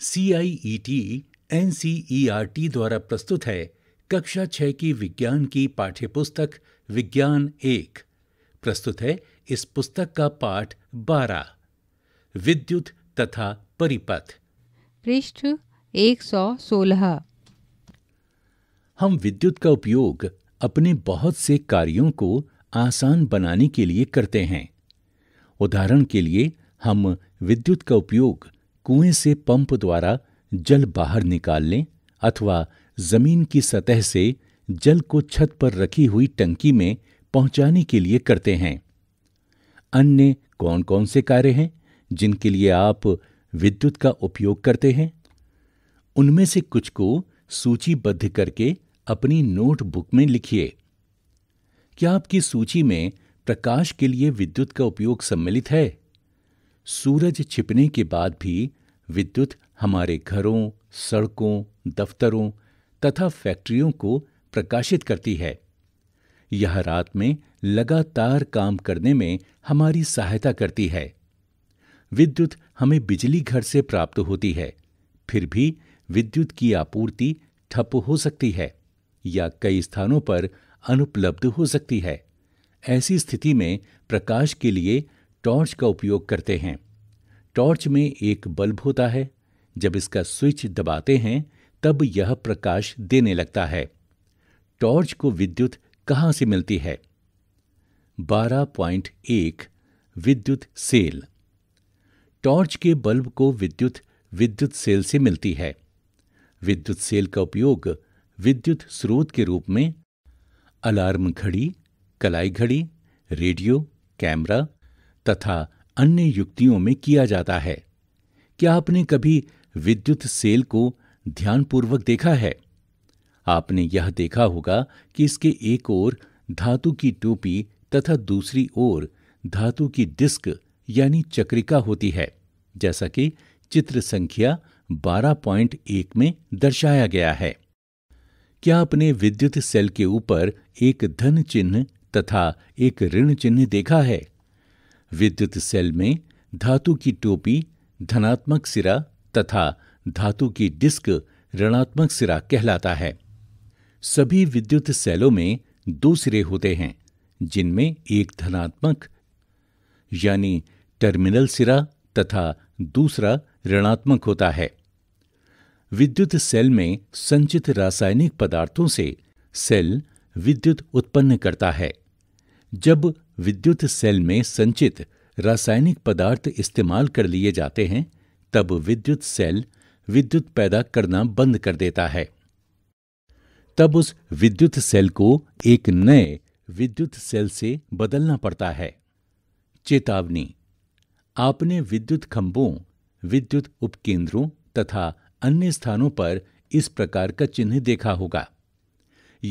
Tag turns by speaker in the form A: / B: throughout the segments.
A: R T e e द्वारा प्रस्तुत है
B: कक्षा छः की विज्ञान की पाठ्यपुस्तक विज्ञान एक प्रस्तुत है इस पुस्तक का पाठ बारह विद्युत तथा परिपथ
A: पृष्ठ एक सौ सोलह
B: हम विद्युत का उपयोग अपने बहुत से कार्यों को आसान बनाने के लिए करते हैं उदाहरण के लिए हम विद्युत का उपयोग कुएं से पंप द्वारा जल बाहर निकालने अथवा जमीन की सतह से जल को छत पर रखी हुई टंकी में पहुंचाने के लिए करते हैं अन्य कौन कौन से कार्य हैं जिनके लिए आप विद्युत का उपयोग करते हैं उनमें से कुछ को सूचीबद्ध करके अपनी नोटबुक में लिखिए क्या आपकी सूची में प्रकाश के लिए विद्युत का उपयोग सम्मिलित है सूरज छिपने के बाद भी विद्युत हमारे घरों सड़कों दफ्तरों तथा फैक्ट्रियों को प्रकाशित करती है यह रात में लगातार काम करने में हमारी सहायता करती है विद्युत हमें बिजली घर से प्राप्त होती है फिर भी विद्युत की आपूर्ति ठप हो सकती है या कई स्थानों पर अनुपलब्ध हो सकती है ऐसी स्थिति में प्रकाश के लिए टॉर्च का उपयोग करते हैं टॉर्च में एक बल्ब होता है जब इसका स्विच दबाते हैं तब यह प्रकाश देने लगता है टॉर्च को विद्युत कहां से मिलती है 12.1 विद्युत सेल टॉर्च के बल्ब को विद्युत विद्युत सेल से मिलती है विद्युत सेल का उपयोग विद्युत स्रोत के रूप में अलार्म घड़ी कलाई घड़ी रेडियो कैमरा तथा अन्य युक्तियों में किया जाता है क्या आपने कभी विद्युत सेल को ध्यानपूर्वक देखा है आपने यह देखा होगा कि इसके एक ओर धातु की टोपी तथा दूसरी ओर धातु की डिस्क यानी चक्रिका होती है जैसा कि चित्र संख्या 12.1 में दर्शाया गया है क्या आपने विद्युत सेल के ऊपर एक धन चिन्ह तथा एक ऋण चिन्ह देखा है विद्युत सेल में धातु की टोपी धनात्मक सिरा तथा धातु की डिस्क ऋणात्मक सिरा कहलाता है सभी विद्युत सेलों में दो सिरे होते हैं जिनमें एक धनात्मक यानी टर्मिनल सिरा तथा दूसरा ऋणात्मक होता है विद्युत सेल में संचित रासायनिक पदार्थों से सेल विद्युत उत्पन्न करता है जब विद्युत सेल में संचित रासायनिक पदार्थ इस्तेमाल कर लिए जाते हैं तब विद्युत सेल विद्युत पैदा करना बंद कर देता है तब उस विद्युत सेल को एक नए विद्युत सेल से बदलना पड़ता है चेतावनी आपने विद्युत खंभों विद्युत उपकेंद्रों तथा अन्य स्थानों पर इस प्रकार का चिन्ह देखा होगा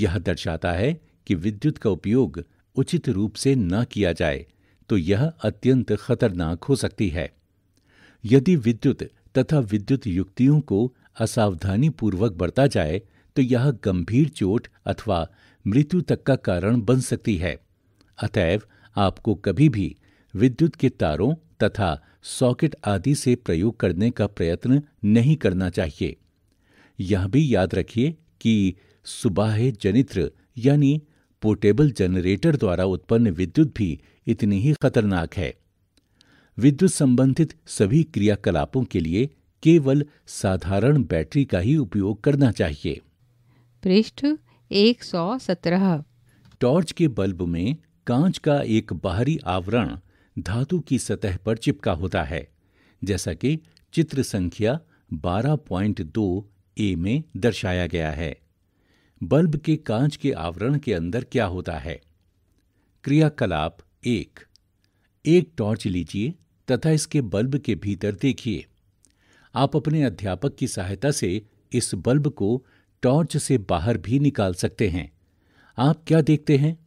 B: यह दर्शाता है कि विद्युत का उपयोग उचित रूप से न किया जाए तो यह अत्यंत खतरनाक हो सकती है यदि विद्युत तथा विद्युत युक्तियों को असावधानीपूर्वक बरता जाए तो यह गंभीर चोट अथवा मृत्यु तक का कारण बन सकती है अतएव आपको कभी भी विद्युत के तारों तथा सॉकेट आदि से प्रयोग करने का प्रयत्न नहीं करना चाहिए यह भी याद रखिए कि सुबाह जनित्र यानी पोर्टेबल जनरेटर द्वारा उत्पन्न विद्युत भी इतनी ही खतरनाक है विद्युत संबंधित सभी क्रियाकलापों के लिए केवल साधारण बैटरी का ही उपयोग करना चाहिए
A: पृष्ठ 117
B: टॉर्च के बल्ब में कांच का एक बाहरी आवरण धातु की सतह पर चिपका होता है जैसा कि चित्र संख्या 12.2 ए में दर्शाया गया है बल्ब के कांच के आवरण के अंदर क्या होता है क्रियाकलाप एक एक टॉर्च लीजिए तथा इसके बल्ब के भीतर देखिए आप अपने अध्यापक की सहायता से इस बल्ब को टॉर्च से बाहर भी निकाल सकते हैं आप क्या देखते हैं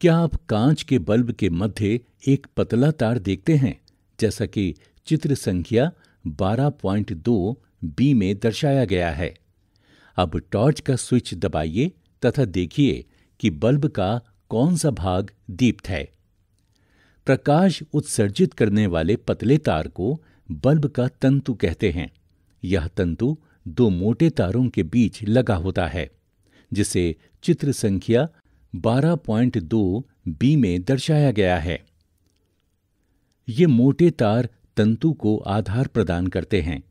B: क्या आप कांच के बल्ब के मध्य एक पतला तार देखते हैं जैसा कि चित्र संख्या 12.2 बी में दर्शाया गया है अब टॉर्च का स्विच दबाइए तथा देखिए कि बल्ब का कौन सा भाग दीप्त है प्रकाश उत्सर्जित करने वाले पतले तार को बल्ब का तंतु कहते हैं यह तंतु दो मोटे तारों के बीच लगा होता है जिसे चित्र संख्या 12.2 बी में दर्शाया गया है ये मोटे तार तंतु को आधार प्रदान करते हैं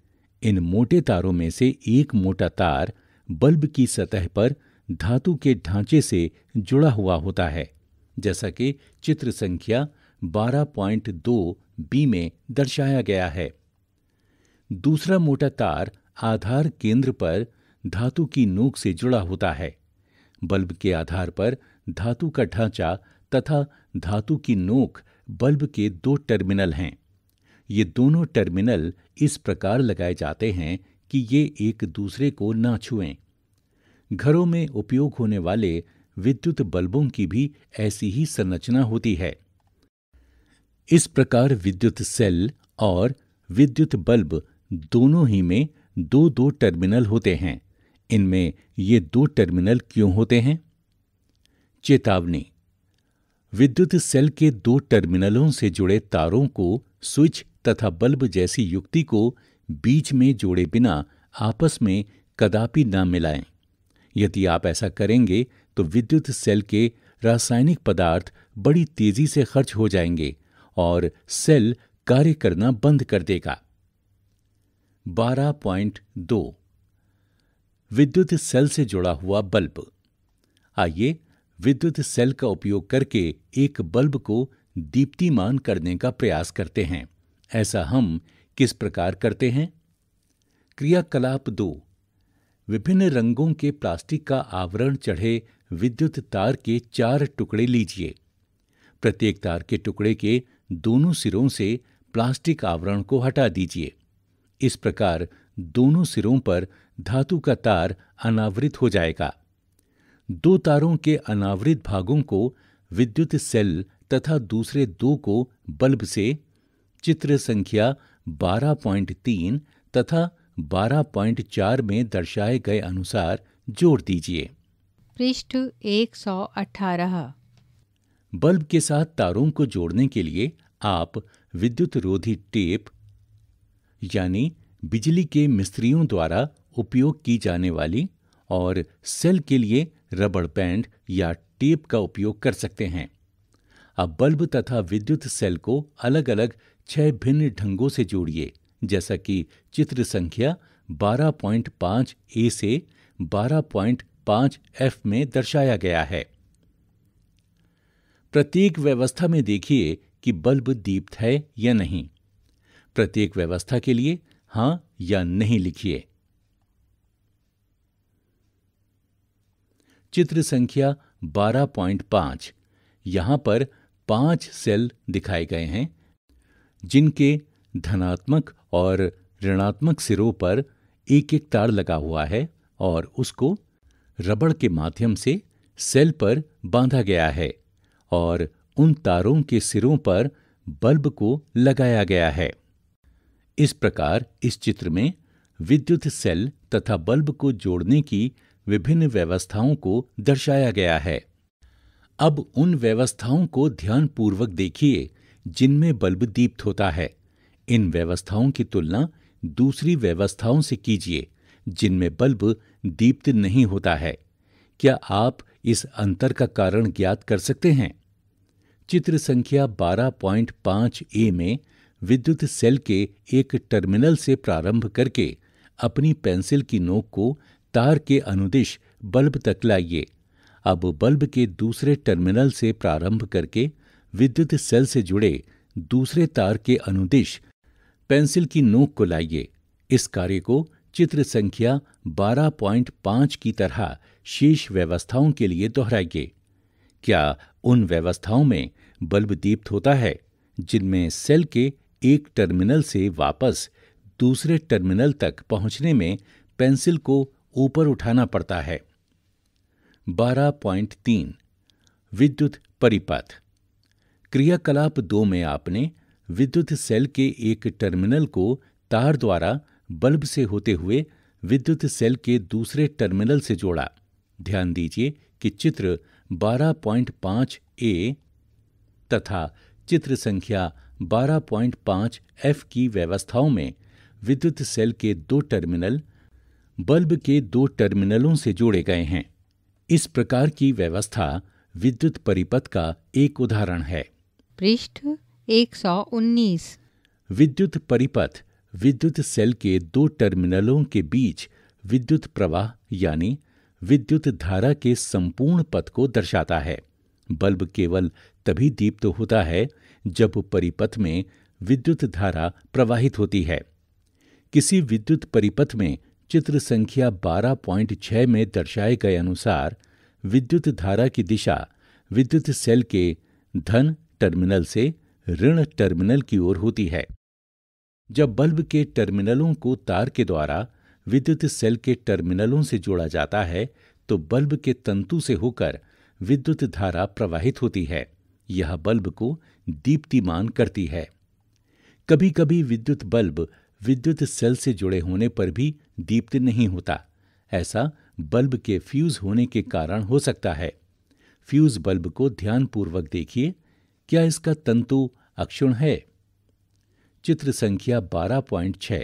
B: इन मोटे तारों में से एक मोटा तार बल्ब की सतह पर धातु के ढांचे से जुड़ा हुआ होता है जैसा कि चित्र संख्या 12.2 बी में दर्शाया गया है दूसरा मोटा तार आधार केंद्र पर धातु की नोक से जुड़ा होता है बल्ब के आधार पर धातु का ढांचा तथा धातु की नोक बल्ब के दो टर्मिनल हैं ये दोनों टर्मिनल इस प्रकार लगाए जाते हैं कि ये एक दूसरे को ना छुएं घरों में उपयोग होने वाले विद्युत बल्बों की भी ऐसी ही संरचना होती है इस प्रकार विद्युत सेल और विद्युत बल्ब दोनों ही में दो दो टर्मिनल होते हैं इनमें ये दो टर्मिनल क्यों होते हैं चेतावनी विद्युत सेल के दो टर्मिनलों से जुड़े तारों को स्विच तथा बल्ब जैसी युक्ति को बीच में जोड़े बिना आपस में कदापि न मिलाएं। यदि आप ऐसा करेंगे तो विद्युत सेल के रासायनिक पदार्थ बड़ी तेजी से खर्च हो जाएंगे और सेल कार्य करना बंद कर देगा 12.2 विद्युत सेल से जुड़ा हुआ बल्ब आइए विद्युत सेल का उपयोग करके एक बल्ब को दीप्तिमान करने का प्रयास करते हैं ऐसा हम किस प्रकार करते हैं क्रियाकलाप दो विभिन्न रंगों के प्लास्टिक का आवरण चढ़े विद्युत तार के चार टुकड़े लीजिए प्रत्येक तार के टुकड़े के दोनों सिरों से प्लास्टिक आवरण को हटा दीजिए इस प्रकार दोनों सिरों पर धातु का तार अनावृत हो जाएगा दो तारों के अनावृत भागों को विद्युत सेल तथा दूसरे दो को बल्ब से चित्र संख्या 12.3 तथा 12.4 में दर्शाए गए अनुसार जोड़ दीजिए
A: पृष्ठ 118
B: बल्ब के साथ तारों को जोड़ने के लिए आप विद्युत रोधी टेप यानी बिजली के मिस्त्रियों द्वारा उपयोग की जाने वाली और सेल के लिए रबड़ बैंड या टेप का उपयोग कर सकते हैं अब बल्ब तथा विद्युत सेल को अलग अलग छह भिन्न ढंगों से जोड़िए जैसा कि चित्र संख्या 12.5 ए से 12.5 एफ में दर्शाया गया है प्रत्येक व्यवस्था में देखिए कि बल्ब दीप्त है या नहीं प्रत्येक व्यवस्था के लिए हां या नहीं लिखिए चित्र संख्या 12.5 यहां पर पांच सेल दिखाए गए हैं जिनके धनात्मक और ऋणात्मक सिरों पर एक एक तार लगा हुआ है और उसको रबड़ के माध्यम से सेल पर बांधा गया है और उन तारों के सिरों पर बल्ब को लगाया गया है इस प्रकार इस चित्र में विद्युत सेल तथा बल्ब को जोड़ने की विभिन्न व्यवस्थाओं को दर्शाया गया है अब उन व्यवस्थाओं को ध्यानपूर्वक देखिए जिनमें बल्ब दीप्त होता है इन व्यवस्थाओं की तुलना दूसरी व्यवस्थाओं से कीजिए जिनमें बल्ब दीप्त नहीं होता है क्या आप इस अंतर का कारण ज्ञात कर सकते हैं चित्र संख्या 12.5 ए में विद्युत सेल के एक टर्मिनल से प्रारंभ करके अपनी पेंसिल की नोक को तार के अनुदिश बल्ब तक लाइए अब बल्ब के दूसरे टर्मिनल से प्रारंभ करके विद्युत सेल से जुड़े दूसरे तार के अनुदिश पेंसिल की नोक को लाइए इस कार्य को चित्र संख्या 12.5 की तरह शेष व्यवस्थाओं के लिए दोहराइए क्या उन व्यवस्थाओं में बल्ब दीप्त होता है जिनमें सेल के एक टर्मिनल से वापस दूसरे टर्मिनल तक पहुंचने में पेंसिल को ऊपर उठाना पड़ता है 12.3 विद्युत परिपथ क्रियाकलाप दो में आपने विद्युत सेल के एक टर्मिनल को तार द्वारा बल्ब से होते हुए विद्युत सेल के दूसरे टर्मिनल से जोड़ा ध्यान दीजिए कि चित्र 12.5 ए तथा चित्र संख्या 12.5 एफ की व्यवस्थाओं में विद्युत सेल के दो टर्मिनल बल्ब के दो टर्मिनलों से जोड़े गए हैं इस प्रकार की व्यवस्था विद्युत परिपथ का एक उदाहरण है
A: पृष्ठ 119
B: विद्युत परिपथ विद्युत सेल के दो टर्मिनलों के बीच विद्युत प्रवाह यानी विद्युत धारा के संपूर्ण पथ को दर्शाता है बल्ब केवल तभी दीप्त तो होता है जब परिपथ में विद्युत धारा प्रवाहित होती है किसी विद्युत परिपथ में चित्र संख्या 12.6 में दर्शाए गए अनुसार विद्युत धारा की दिशा विद्युत सेल के धन टर्मिनल से ऋण टर्मिनल की ओर होती है जब बल्ब के टर्मिनलों को तार के द्वारा विद्युत सेल के टर्मिनलों से जोड़ा जाता है तो बल्ब के तंतु से होकर विद्युत धारा प्रवाहित होती है यह बल्ब को दीप्तिमान करती है कभी कभी विद्युत बल्ब विद्युत सेल से जुड़े होने पर भी दीप्त नहीं होता ऐसा बल्ब के फ्यूज होने के कारण हो सकता है फ्यूज बल्ब को ध्यानपूर्वक देखिए क्या इसका तंतु अक्षुण है चित्र संख्या छ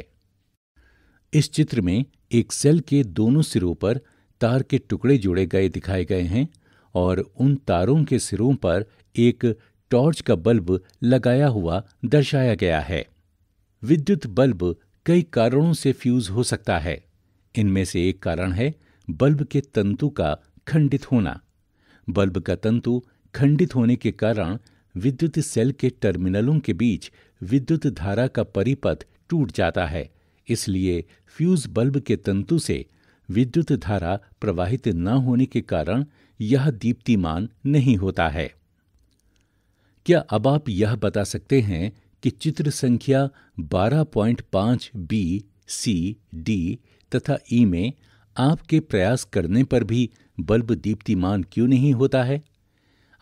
B: इस चित्र में एक सेल के दोनों सिरों पर तार के टुकड़े जोड़े गए दिखाए गए हैं और उन तारों के सिरों पर एक टॉर्च का बल्ब लगाया हुआ दर्शाया गया है विद्युत बल्ब कई कारणों से फ्यूज हो सकता है इनमें से एक कारण है बल्ब के तंतु का खंडित होना बल्ब का तंतु खंडित होने के कारण विद्युत सेल के टर्मिनलों के बीच विद्युत धारा का परिपथ टूट जाता है इसलिए फ्यूज बल्ब के तंतु से विद्युत धारा प्रवाहित न होने के कारण यह दीप्तिमान नहीं होता है क्या अब आप यह बता सकते हैं कि चित्र संख्या 12.5 बी सी डी तथा ई में आपके प्रयास करने पर भी बल्ब दीप्तिमान क्यों नहीं होता है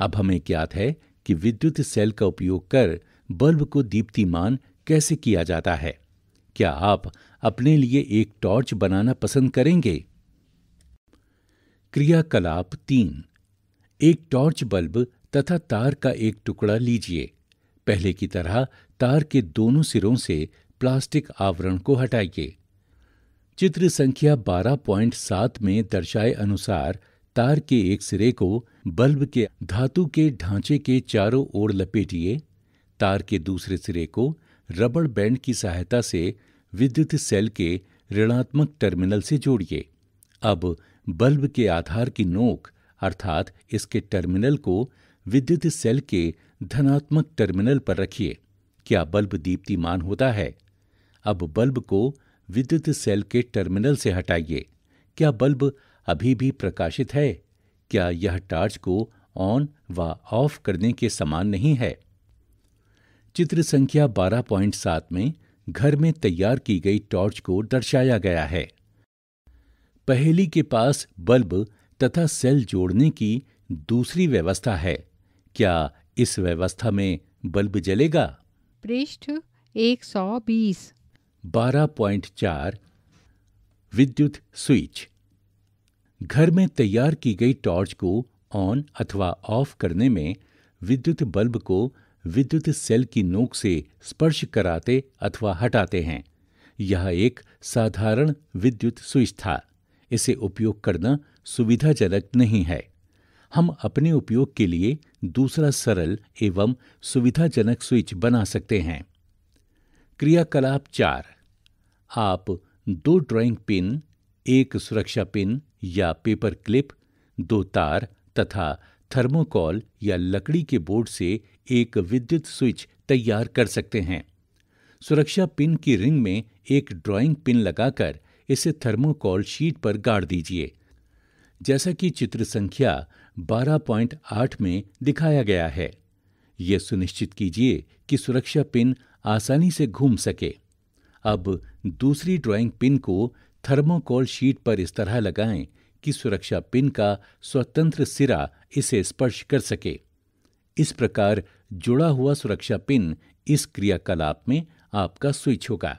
B: अब हमें ज्ञात है कि विद्युत सेल का उपयोग कर बल्ब को दीप्तिमान कैसे किया जाता है क्या आप अपने लिए एक टॉर्च बनाना पसंद करेंगे क्रियाकलाप तीन एक टॉर्च बल्ब तथा तार का एक टुकड़ा लीजिए पहले की तरह तार के दोनों सिरों से प्लास्टिक आवरण को हटाइए चित्र संख्या 12.7 में दर्शाए अनुसार तार के एक सिरे को बल्ब के धातु के ढांचे के चारों ओर लपेटिए तार के दूसरे सिरे को रबड़ बैंड की सहायता से विद्युत सेल के ऋणात्मक टर्मिनल से जोड़िए अब बल्ब के आधार की नोक अर्थात इसके टर्मिनल को विद्युत सेल के धनात्मक टर्मिनल पर रखिए क्या बल्ब दीप्तिमान होता है अब बल्ब को विद्युत सेल के टर्मिनल से हटाइए क्या बल्ब अभी भी प्रकाशित है क्या यह टार्च को ऑन व ऑफ करने के समान नहीं है चित्र संख्या 12.7 में घर में तैयार की गई टॉर्च को दर्शाया गया है पहेली के पास बल्ब तथा सेल जोड़ने की दूसरी व्यवस्था है क्या इस व्यवस्था में बल्ब जलेगा
A: पृष्ठ 120
B: 12.4 विद्युत स्विच घर में तैयार की गई टॉर्च को ऑन अथवा ऑफ करने में विद्युत बल्ब को विद्युत सेल की नोक से स्पर्श कराते अथवा हटाते हैं यह एक साधारण विद्युत स्विच था इसे उपयोग करना सुविधाजनक नहीं है हम अपने उपयोग के लिए दूसरा सरल एवं सुविधाजनक स्विच बना सकते हैं क्रियाकलाप चार आप दो ड्राइंग पिन एक सुरक्षा पिन या पेपर क्लिप दो तार तथा थर्मोकॉल या लकड़ी के बोर्ड से एक विद्युत स्विच तैयार कर सकते हैं सुरक्षा पिन की रिंग में एक ड्राइंग पिन लगाकर इसे थर्मोकॉल शीट पर गाड़ दीजिए जैसा कि चित्र संख्या 12.8 में दिखाया गया है यह सुनिश्चित कीजिए कि सुरक्षा पिन आसानी से घूम सके अब दूसरी ड्राइंग पिन को थर्मोकोल शीट पर इस तरह लगाएं कि सुरक्षा पिन का स्वतंत्र सिरा इसे स्पर्श कर सके इस प्रकार जुड़ा हुआ सुरक्षा पिन इस क्रियाकलाप में आपका स्विच होगा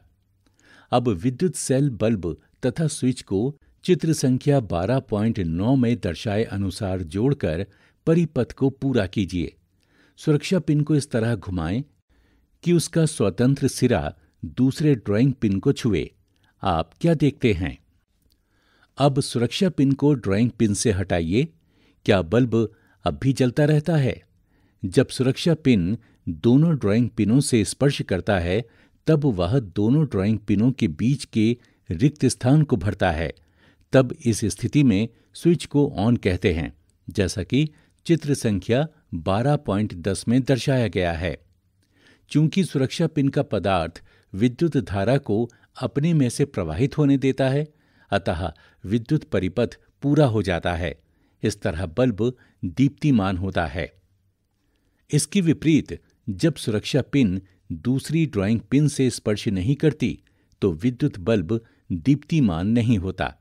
B: अब विद्युत सेल बल्ब तथा स्विच को चित्र संख्या 12.9 में दर्शाए अनुसार जोड़कर परिपथ को पूरा कीजिए सुरक्षा पिन को इस तरह घुमाएं कि उसका स्वतंत्र सिरा दूसरे ड्राइंग पिन को छुए आप क्या देखते हैं अब सुरक्षा पिन को ड्राइंग पिन से हटाइए क्या बल्ब अब भी जलता रहता है जब सुरक्षा पिन दोनों ड्राइंग पिनों से स्पर्श करता है तब वह दोनों ड्राइंग पिनों के बीच के रिक्त स्थान को भरता है तब इस स्थिति में स्विच को ऑन कहते हैं जैसा कि चित्र संख्या 12.10 में दर्शाया गया है चूंकि सुरक्षा पिन का पदार्थ विद्युत धारा को अपने में से प्रवाहित होने देता है अतः विद्युत परिपथ पूरा हो जाता है इस तरह बल्ब दीप्तिमान होता है इसके विपरीत जब सुरक्षा पिन दूसरी ड्राइंग पिन से स्पर्श नहीं करती तो विद्युत बल्ब दीप्तिमान नहीं होता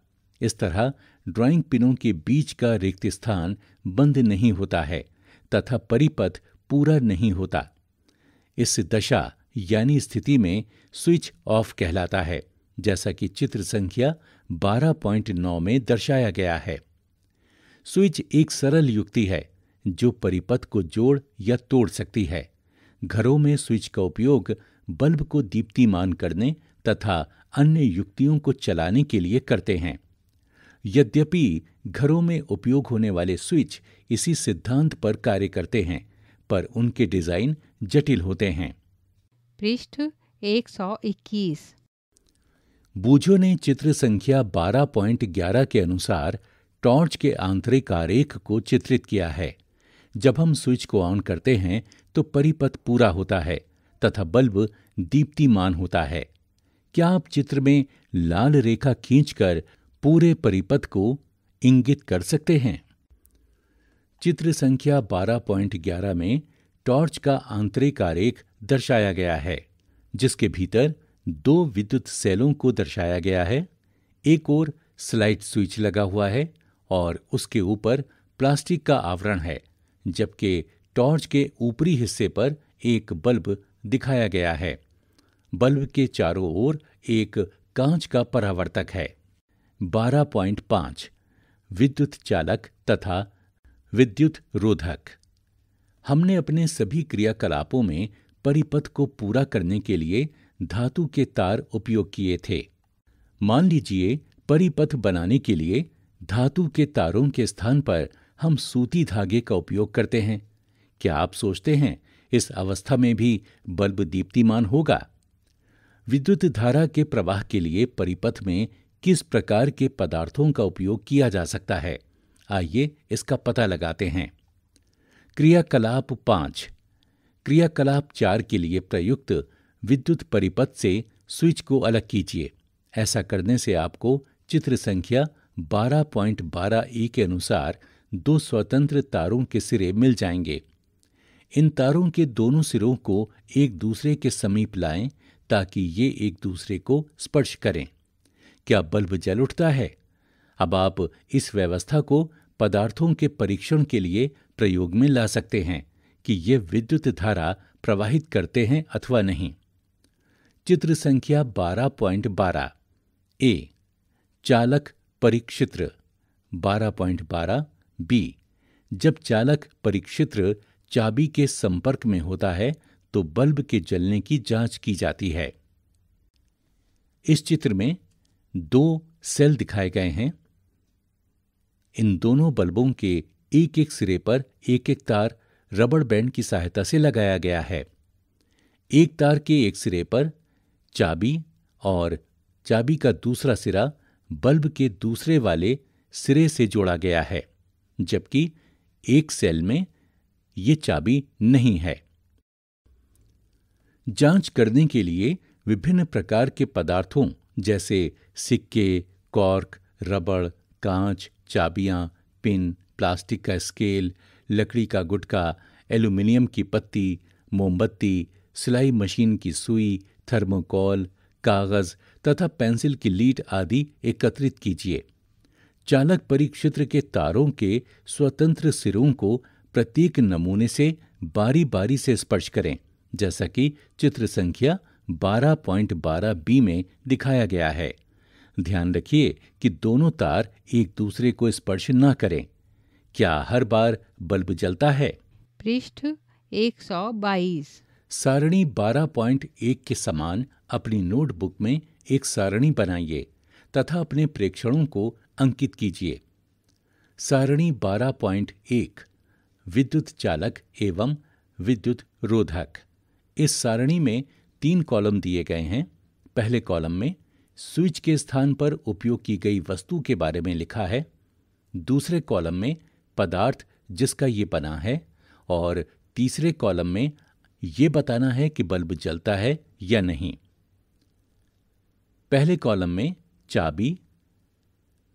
B: इस तरह ड्राइंग पिनों के बीच का रिक्त स्थान बंद नहीं होता है तथा परिपथ पूरा नहीं होता इस दशा यानी स्थिति में स्विच ऑफ कहलाता है जैसा कि चित्र संख्या 12.9 में दर्शाया गया है स्विच एक सरल युक्ति है जो परिपथ को जोड़ या तोड़ सकती है घरों में स्विच का उपयोग बल्ब को दीप्तिमान करने तथा अन्य युक्तियों को चलाने के लिए करते हैं यद्यपि घरों में उपयोग होने वाले स्विच इसी सिद्धांत पर कार्य करते हैं पर उनके डिजाइन जटिल होते हैं
A: पृष्ठ 121
B: बूझो ने चित्र संख्या 12.11 के अनुसार टॉर्च के आंतरिक आरेख को चित्रित किया है जब हम स्विच को ऑन करते हैं तो परिपथ पूरा होता है तथा बल्ब दीप्तिमान होता है क्या आप चित्र में लाल रेखा खींचकर पूरे परिपथ को इंगित कर सकते हैं चित्र संख्या 12.11 में टॉर्च का आंतरिक आरेख दर्शाया गया है जिसके भीतर दो विद्युत सेलों को दर्शाया गया है एक और स्लाइड स्विच लगा हुआ है और उसके ऊपर प्लास्टिक का आवरण है जबकि टॉर्च के ऊपरी हिस्से पर एक बल्ब दिखाया गया है बल्ब के चारों ओर एक कांच का परावर्तक है 12.5 विद्युत चालक तथा विद्युत रोधक हमने अपने सभी क्रियाकलापों में परिपथ को पूरा करने के लिए धातु के तार उपयोग किए थे मान लीजिए परिपथ बनाने के लिए धातु के तारों के स्थान पर हम सूती धागे का उपयोग करते हैं क्या आप सोचते हैं इस अवस्था में भी बल्ब दीप्तिमान होगा विद्युत धारा के प्रवाह के लिए परिपथ में किस प्रकार के पदार्थों का उपयोग किया जा सकता है आइए इसका पता लगाते हैं क्रियाकलाप पांच क्रियाकलाप चार के लिए प्रयुक्त विद्युत परिपथ से स्विच को अलग कीजिए ऐसा करने से आपको चित्र संख्या बारह बारह ई के अनुसार दो स्वतंत्र तारों के सिरे मिल जाएंगे इन तारों के दोनों सिरों को एक दूसरे के समीप लाएं ताकि ये एक दूसरे को स्पर्श करें क्या बल्ब जल उठता है अब आप इस व्यवस्था को पदार्थों के परीक्षण के लिए प्रयोग में ला सकते हैं कि ये विद्युत धारा प्रवाहित करते हैं अथवा नहीं चित्र संख्या 12.12 ए चालक परिक्षित्र 12.12 बी जब चालक परिक्षित्र चाबी के संपर्क में होता है तो बल्ब के जलने की जांच की जाती है इस चित्र में दो सेल दिखाए गए हैं इन दोनों बल्बों के एक एक सिरे पर एक एक तार रबड़ बैंड की सहायता से लगाया गया है एक तार के एक सिरे पर चाबी और चाबी का दूसरा सिरा बल्ब के दूसरे वाले सिरे से जोड़ा गया है जबकि एक सेल में ये चाबी नहीं है जांच करने के लिए विभिन्न प्रकार के पदार्थों जैसे सिक्के कॉर्क रबड़ कांच चाबियां पिन प्लास्टिक का स्केल लकड़ी का गुटका एल्यूमिनियम की पत्ती मोमबत्ती सिलाई मशीन की सुई थर्मोकॉल कागज तथा पेंसिल की लीड आदि एकत्रित कीजिए चालक परिक्षेत्र के तारों के स्वतंत्र सिरों को प्रत्येक नमूने से बारी बारी से स्पर्श करें जैसा कि चित्र संख्या 12.12 बी में दिखाया गया है ध्यान रखिए कि दोनों तार एक दूसरे को स्पर्श न करें क्या हर बार बल्ब जलता है
A: पृष्ठ 122
B: सारणी 12.1 के समान अपनी नोटबुक में एक सारणी बनाइए तथा अपने प्रेक्षणों को अंकित कीजिए सारणी 12.1 विद्युत चालक एवं विद्युत रोधक इस सारणी में तीन कॉलम दिए गए हैं पहले कॉलम में स्विच के स्थान पर उपयोग की गई वस्तु के बारे में लिखा है दूसरे कॉलम में पदार्थ जिसका ये बना है और तीसरे कॉलम में ये बताना है कि बल्ब जलता है या नहीं पहले कॉलम में चाबी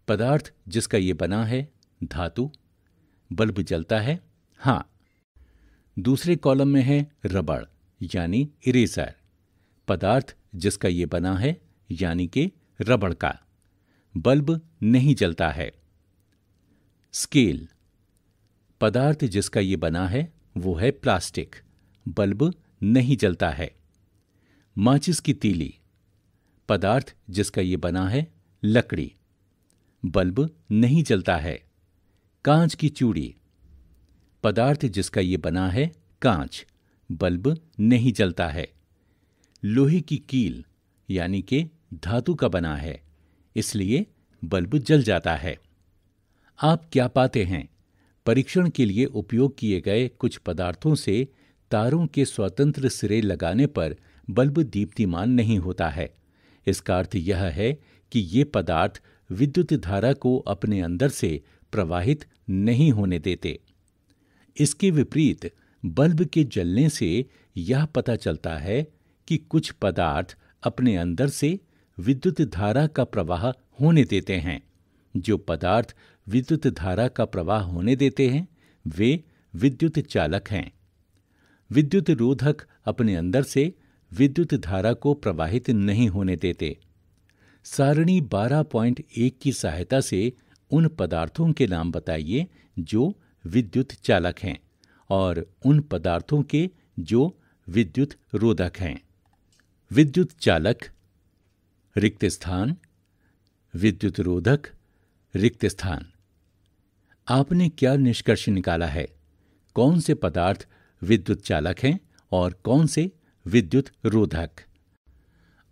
B: पदार्थ जिसका ये बना है धातु बल्ब जलता है हाँ दूसरे कॉलम में है रबड़ यानी इरेजर पदार्थ जिसका ये बना है यानी कि रबड़ का बल्ब नहीं जलता है स्केल पदार्थ जिसका ये बना है वो है प्लास्टिक बल्ब नहीं जलता है माचिस की तीली पदार्थ जिसका ये बना है लकड़ी बल्ब नहीं जलता है कांच की चूड़ी पदार्थ जिसका ये बना है कांच बल्ब नहीं जलता है लोहे की कील यानी कि धातु का बना है इसलिए बल्ब जल जाता है आप क्या पाते हैं परीक्षण के लिए उपयोग किए गए कुछ पदार्थों से तारों के स्वतंत्र सिरे लगाने पर बल्ब दीप्तिमान नहीं होता है इसका अर्थ यह है कि ये पदार्थ विद्युत धारा को अपने अंदर से प्रवाहित नहीं होने देते इसके विपरीत बल्ब के जलने से यह पता चलता है कि कुछ पदार्थ अपने अंदर से विद्युत धारा का प्रवाह होने देते हैं जो पदार्थ विद्युत धारा का प्रवाह होने देते हैं वे विद्युत चालक हैं विद्युत रोधक अपने अंदर से विद्युत धारा को प्रवाहित नहीं होने देते सारणी 12.1 की सहायता से उन पदार्थों के नाम बताइए जो विद्युत चालक हैं और उन पदार्थों के जो विद्युत रोधक हैं विद्युत चालक रिक्त स्थान विद्युत रोधक रिक्त स्थान आपने क्या निष्कर्ष निकाला है कौन से पदार्थ विद्युत चालक हैं और कौन से विद्युत रोधक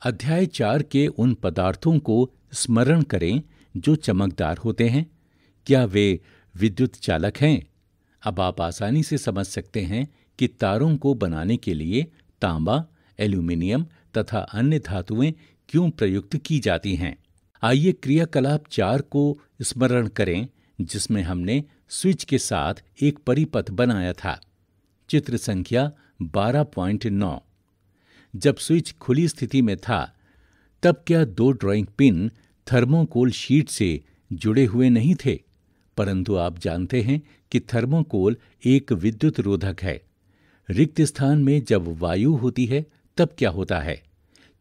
B: अध्याय चार के उन पदार्थों को स्मरण करें जो चमकदार होते हैं क्या वे विद्युत चालक हैं अब आप आसानी से समझ सकते हैं कि तारों को बनाने के लिए तांबा एल्यूमिनियम तथा अन्य धातुएं क्यों प्रयुक्त की जाती हैं आइए क्रियाकलाप चार को स्मरण करें जिसमें हमने स्विच के साथ एक परिपथ बनाया था चित्र संख्या 12.9 जब स्विच खुली स्थिति में था तब क्या दो ड्राइंग पिन थर्मोकोल शीट से जुड़े हुए नहीं थे परंतु आप जानते हैं कि थर्मोकोल एक विद्युत रोधक है रिक्त स्थान में जब वायु होती है तब क्या होता है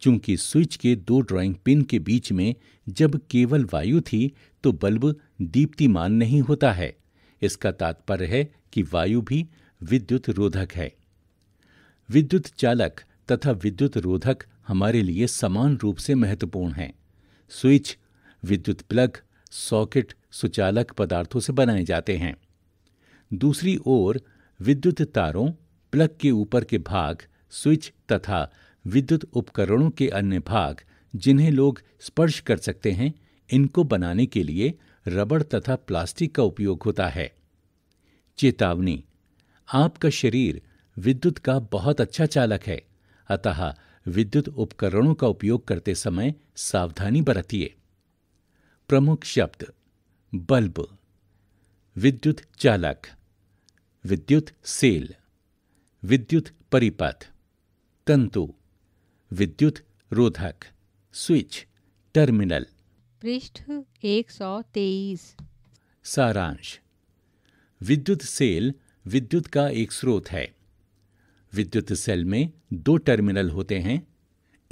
B: चूंकि स्विच के दो ड्राइंग पिन के बीच में जब केवल वायु थी तो बल्ब दीप्तिमान नहीं होता है इसका तात्पर्य है कि वायु भी विद्युत रोधक है विद्युत चालक तथा विद्युत रोधक हमारे लिए समान रूप से महत्वपूर्ण हैं स्विच विद्युत प्लग सॉकेट सुचालक पदार्थों से बनाए जाते हैं दूसरी ओर विद्युत तारों प्लग के ऊपर के भाग स्विच तथा विद्युत उपकरणों के अन्य भाग जिन्हें लोग स्पर्श कर सकते हैं इनको बनाने के लिए रबड़ तथा प्लास्टिक का उपयोग होता है चेतावनी आपका शरीर विद्युत का बहुत अच्छा चालक है अतः विद्युत उपकरणों का उपयोग करते समय सावधानी बरतिए प्रमुख शब्द बल्ब विद्युत चालक विद्युत सेल विद्युत परिपथ तंतु विद्युत रोधक स्विच टर्मिनल
A: पृष्ठ 123
B: सारांश विद्युत सेल विद्युत का एक स्रोत है विद्युत सेल में दो टर्मिनल होते हैं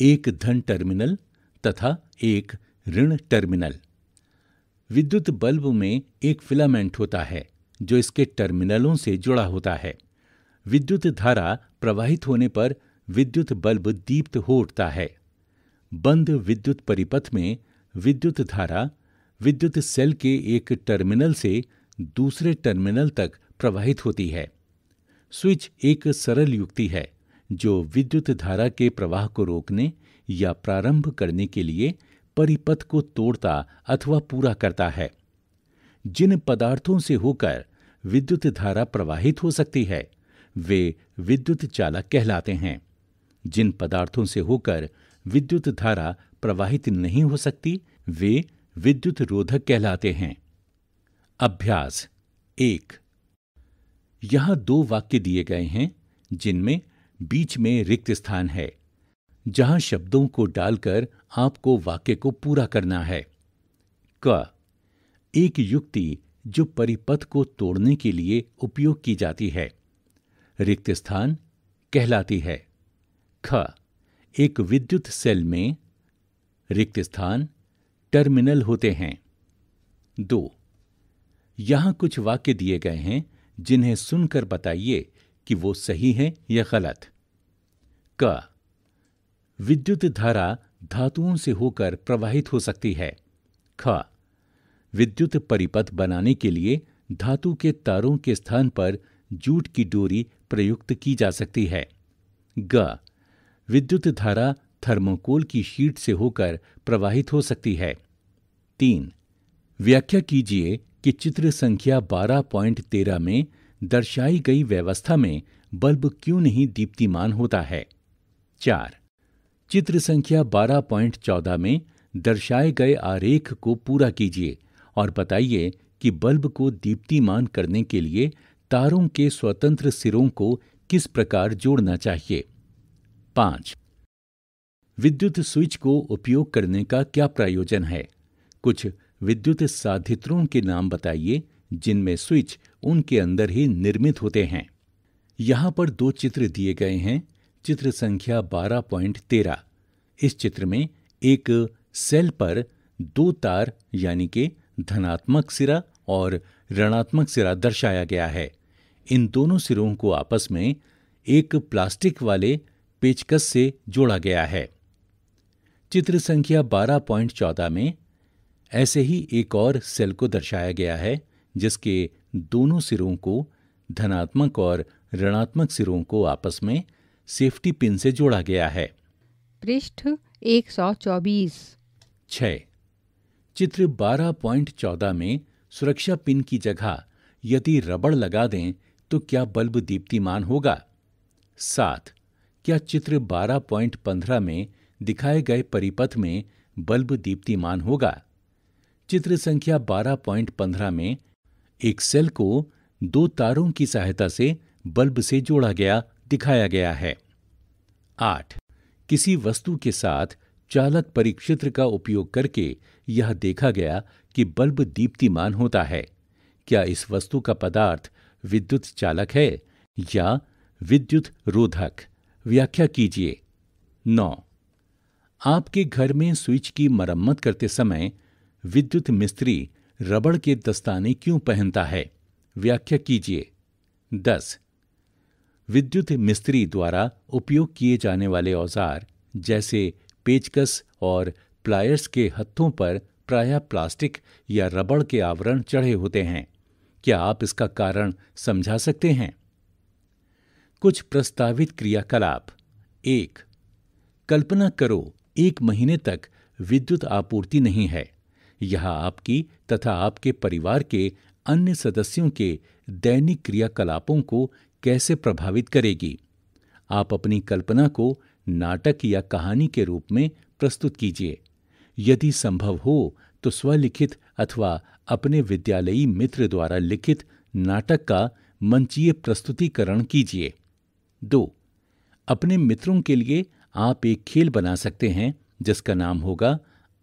B: एक धन टर्मिनल तथा एक ऋण टर्मिनल विद्युत बल्ब में एक फिलामेंट होता है जो इसके टर्मिनलों से जुड़ा होता है विद्युत धारा प्रवाहित होने पर विद्युत बल्ब दीप्त हो उठता है बंद विद्युत परिपथ में विद्युत धारा विद्युत सेल के एक टर्मिनल से दूसरे टर्मिनल तक प्रवाहित होती है स्विच एक सरल युक्ति है जो विद्युत धारा के प्रवाह को रोकने या प्रारंभ करने के लिए परिपथ को तोड़ता अथवा पूरा करता है जिन पदार्थों से होकर विद्युत धारा प्रवाहित हो सकती है वे विद्युत चालक कहलाते हैं जिन पदार्थों से होकर विद्युत धारा प्रवाहित नहीं हो सकती वे विद्युत रोधक कहलाते हैं अभ्यास एक यहां दो वाक्य दिए गए हैं जिनमें बीच में रिक्त स्थान है जहां शब्दों को डालकर आपको वाक्य को पूरा करना है क एक युक्ति जो परिपथ को तोड़ने के लिए उपयोग की जाती है रिक्त स्थान कहलाती है ख एक विद्युत सेल में रिक्त स्थान टर्मिनल होते हैं दो यहां कुछ वाक्य दिए गए हैं जिन्हें सुनकर बताइए कि वो सही है या गलत क विद्युत धारा धातुओं से होकर प्रवाहित हो सकती है ख विद्युत परिपथ बनाने के लिए धातु के तारों के स्थान पर जूट की डोरी प्रयुक्त की जा सकती है ग विद्युत धारा थर्मोकोल की शीट से होकर प्रवाहित हो सकती है तीन व्याख्या कीजिए कि चित्र संख्या 12.13 में दर्शाई गई व्यवस्था में बल्ब क्यों नहीं दीप्तिमान होता है चार चित्र संख्या 12.14 में दर्शाए गए आरेख को पूरा कीजिए और बताइए कि बल्ब को दीप्तिमान करने के लिए तारों के स्वतंत्र सिरों को किस प्रकार जोड़ना चाहिए पांच विद्युत स्विच को उपयोग करने का क्या प्रयोजन है कुछ विद्युत साधित्रों के नाम बताइए जिनमें स्विच उनके अंदर ही निर्मित होते हैं यहाँ पर दो चित्र दिए गए हैं चित्र संख्या बारह तेरह इस चित्र में एक सेल पर दो तार यानी के धनात्मक सिरा और ऋणात्मक सिरा दर्शाया गया है इन दोनों सिरों को आपस में एक प्लास्टिक वाले पेचकस से जोड़ा गया है चित्र संख्या बारह चौदह में ऐसे ही एक और सेल को दर्शाया गया है जिसके दोनों सिरों को धनात्मक और ऋणात्मक सिरों को आपस में सेफ्टी पिन से जोड़ा गया है
A: पृष्ठ चौबीस
B: छ चित्र चौदह में सुरक्षा पिन की जगह यदि रबड़ लगा दें तो क्या बल्ब दीप्तिमान होगा सात क्या चित्र बारह पंद्रह में दिखाए गए परिपथ में बल्ब दीप्तिमान होगा चित्र संख्या 12.15 में एक सेल को दो तारों की सहायता से बल्ब से जोड़ा गया दिखाया गया है आठ किसी वस्तु के साथ चालक परिक्षेत्र का उपयोग करके यह देखा गया कि बल्ब दीप्तिमान होता है क्या इस वस्तु का पदार्थ विद्युत चालक है या विद्युत रोधक व्याख्या कीजिए नौ आपके घर में स्विच की मरम्मत करते समय विद्युत मिस्त्री रबड़ के दस्ताने क्यों पहनता है व्याख्या कीजिए दस विद्युत मिस्त्री द्वारा उपयोग किए जाने वाले औजार जैसे पेचकस और प्लायर्स के हत्थों पर प्रायः प्लास्टिक या रबड़ के आवरण चढ़े होते हैं क्या आप इसका कारण समझा सकते हैं कुछ प्रस्तावित क्रियाकलाप एक कल्पना करो एक महीने तक विद्युत आपूर्ति नहीं है यह आपकी तथा आपके परिवार के अन्य सदस्यों के दैनिक क्रियाकलापों को कैसे प्रभावित करेगी आप अपनी कल्पना को नाटक या कहानी के रूप में प्रस्तुत कीजिए यदि संभव हो तो स्वलिखित अथवा अपने विद्यालयी मित्र द्वारा लिखित नाटक का मंचीय प्रस्तुतिकरण कीजिए दो अपने मित्रों के लिए आप एक खेल बना सकते हैं जिसका नाम होगा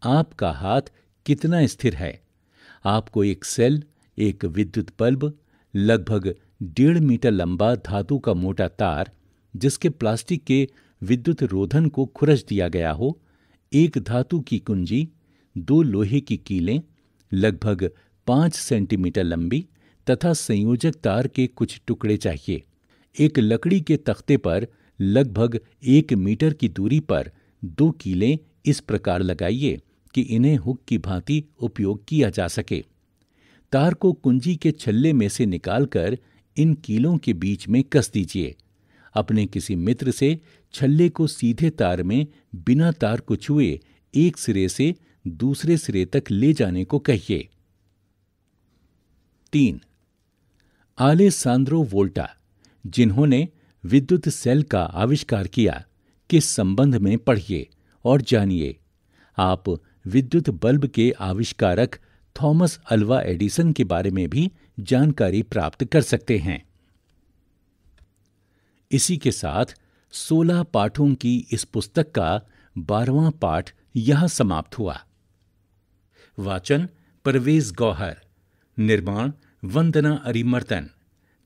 B: आपका हाथ कितना स्थिर है आपको एक सेल एक विद्युत बल्ब लगभग डेढ़ मीटर लंबा धातु का मोटा तार जिसके प्लास्टिक के विद्युत रोधन को खुरच दिया गया हो एक धातु की कुंजी दो लोहे की कीलें लगभग पांच सेंटीमीटर लंबी तथा संयोजक तार के कुछ टुकड़े चाहिए एक लकड़ी के तख्ते पर लगभग एक मीटर की दूरी पर दो कीलें इस प्रकार लगाइए कि इन्हें हुक की भांति उपयोग किया जा सके तार को कुंजी के छल्ले में से निकालकर इन कीलों के बीच में कस दीजिए अपने किसी मित्र से छल्ले को सीधे तार में बिना तार को छुए एक सिरे से दूसरे सिरे तक ले जाने को कहिए तीन आले सांद्रो वोल्टा जिन्होंने विद्युत सेल का आविष्कार किया किस संबंध में पढ़िए और जानिए आप विद्युत बल्ब के आविष्कारक थॉमस अल्वा एडिसन के बारे में भी जानकारी प्राप्त कर सकते हैं इसी के साथ सोलह पाठों की इस पुस्तक का बारवां पाठ यहां समाप्त हुआ वाचन परवेज गौहर निर्माण वंदना अरिमर्तन